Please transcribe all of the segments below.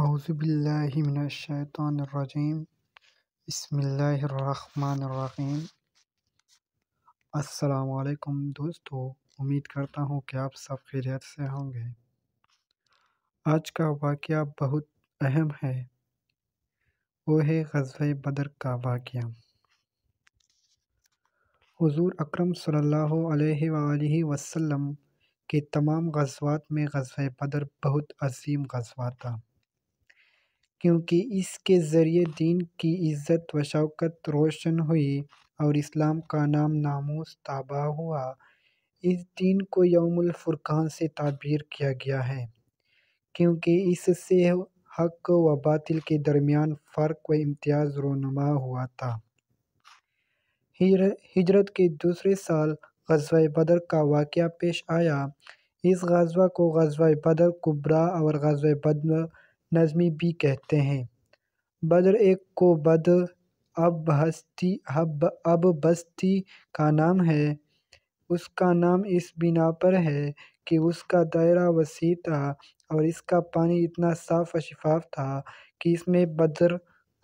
अज़बिल्लिमिनशैतरजीम बसमीम असलकम दोस्तों उम्मीद करता हूँ कि आप सब खैरियत से होंगे आज का वाक़ बहुत अहम है वो है गज़ बदर का वाक़ हज़ूर अक्रम सल्लल्लाहु अलैहि के तमाम गजवात में गजब बदर बहुत अजीम गजवा था क्योंकि इसके ज़रिए दीन की इज़्ज़त व शौकत रोशन हुई और इस्लाम का नाम नामोस ताबा हुआ इस दिन को यौमुल फुरकान से ताबीर किया गया है क्योंकि इससे हक व बातिल के दरमियान फ़र्क व इम्तियाज़ रोनुमा हुआ था हिजरत के दूसरे साल गजवा बदर का वाक़ पेश आया इस गजवा को गजवा बदर कुबरा और गजवा बदर नजमी भी कहते हैं बद्र एक को बद अब हस्ती हब अब बस्ती का नाम है उसका नाम इस बिना पर है कि उसका दायरा वसी था और इसका पानी इतना साफ व शफाफ था कि इसमें बद्र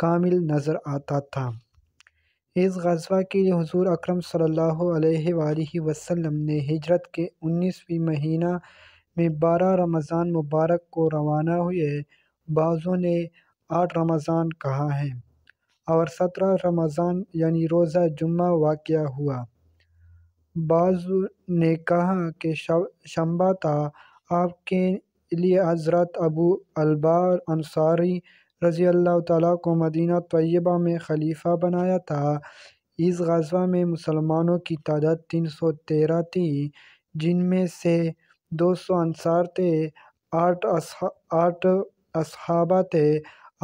कामिल नज़र आता था इस गजवा के लिए हजूर अक्रम सल्लल्लाहु अलैहि वसल्लम ने हिजरत के उन्नीसवीं महीना में बारह रमज़ान मुबारक को रवाना हुए बाज़ों ने आठ रमज़ान कहा है और सत्रह रमज़ान यानी रोज़ा जुम्मा वाक़ हुआ बाज़ ने कहा कि शंबा था आपके लिए हज़रत अबू अलबार अंसारी रज़ी अल्लाह ताली को मदीना तय्यबा में खलीफा बनाया था इस गजबा में मुसलमानों की तादाद तीन सौ तेरह थी जिनमें से दो सौ अनसार थे आठ आठ असहाबा थे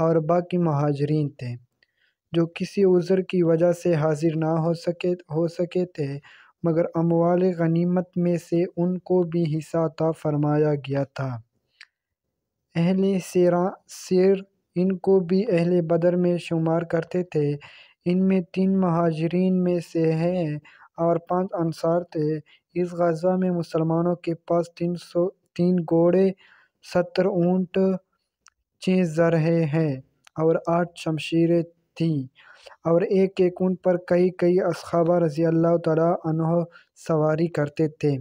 और बाकी महाजरीन थे जो किसी उज़र की वजह से हाजिर ना हो सके हो सके थे मगर अमवाल गनीमत में से उनको भी हिस्सा था फरमाया गया था अहल सेरा शेर इनको भी अहल बदर में शुमार करते थे इनमें तीन महाजरीन में से हैं और पांच अनसार थे इस गजा में मुसलमानों के पास तीन सौ तीन घोड़े सत्तर ऊंट चीज़ ज़रहे हैं और आठ शमशीरें थीं और एक एक ऊँट पर कई कई असहाबा रज़ी अल्लाह तह सवारी करते थे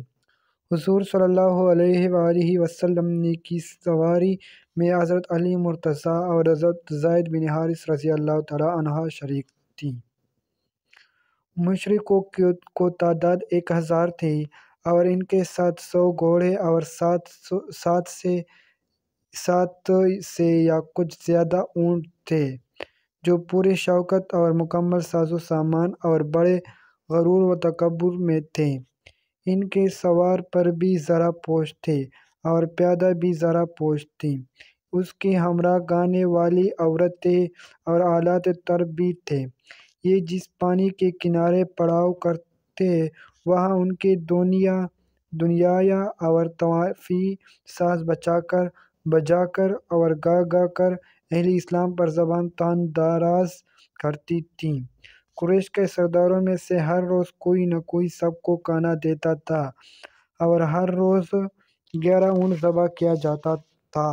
हुजूर सल्लल्लाहु अलैहि वसल्लम ने की सवारी में हज़रत अली मुर्तज़ा और हज़रत जैद बिन हारिस रज़ी अल्लाह तह शरीक थी मशरक़ों को, तादाद एक हज़ार थी और इनके साथ सौ घोड़े और सात सौ सात से सात से या कुछ ज़्यादा ऊँट थे जो पूरे शौकत और मुकम्मल साजो सामान और बड़े गरूर व तकबर में थे इनके सवार पर भी ज़रा पोश थे और प्यादा भी ज़रा पोश थी उसके हमरा गाने वाली औरतें और आलात तर भी थे ये जिस पानी के किनारे पड़ाव करते वहाँ उनके दुनिया दुनिया और तवाफ़ी सांस बचाकर बजा कर और गा गा कर अहिल इस्लाम पर जबान तान दाराज करती थी कुरेश के सरदारों में से हर रोज़ कोई न कोई सबको काना देता था और हर रोज़ ग्यारह ऊन ज़बा किया जाता था